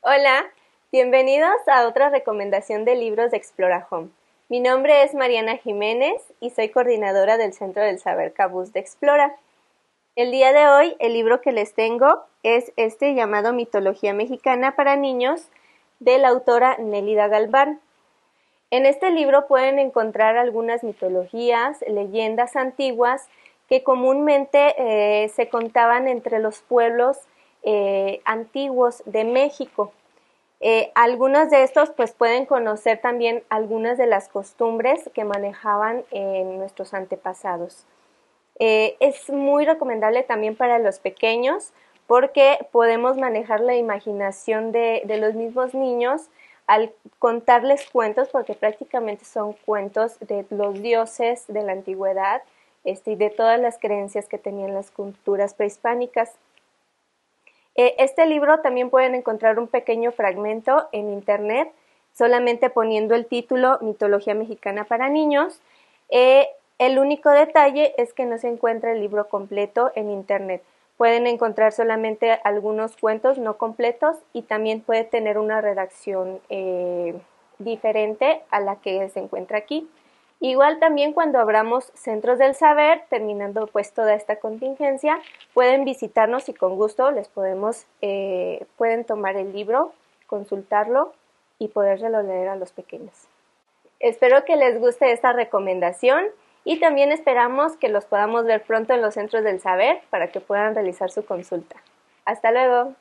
Hola, bienvenidos a otra recomendación de libros de Explora Home. Mi nombre es Mariana Jiménez y soy coordinadora del Centro del Saber Cabús de Explora. El día de hoy el libro que les tengo es este llamado Mitología Mexicana para Niños de la autora Nélida Galván. En este libro pueden encontrar algunas mitologías, leyendas antiguas que comúnmente eh, se contaban entre los pueblos eh, antiguos de México. Eh, algunos de estos pues pueden conocer también algunas de las costumbres que manejaban eh, nuestros antepasados. es muy recomendable también para los pequeños porque podemos manejar la imaginación de, los mismos niños al contarles cuentos porque prácticamente son cuentos de los dioses de la antigüedad este, y de todas las creencias que tenían las culturas prehispánicas. Eh, este libro también pueden encontrar un pequeño fragmento en internet, solamente poniendo el título Mitología Mexicana para Niños. Eh, el único detalle es que no se encuentra el libro completo en internet. Pueden encontrar solamente algunos cuentos no completos y también puede tener una redacción eh, diferente a la que se encuentra aquí. Igual también cuando abramos centros del saber, terminando pues toda esta contingencia, pueden visitarnos y con gusto les podemos, eh, pueden tomar el libro, consultarlo y podérselo leer a los pequeños. Espero que les guste esta recomendación y también esperamos que los podamos ver pronto en los centros del saber para que puedan realizar su consulta. Hasta luego.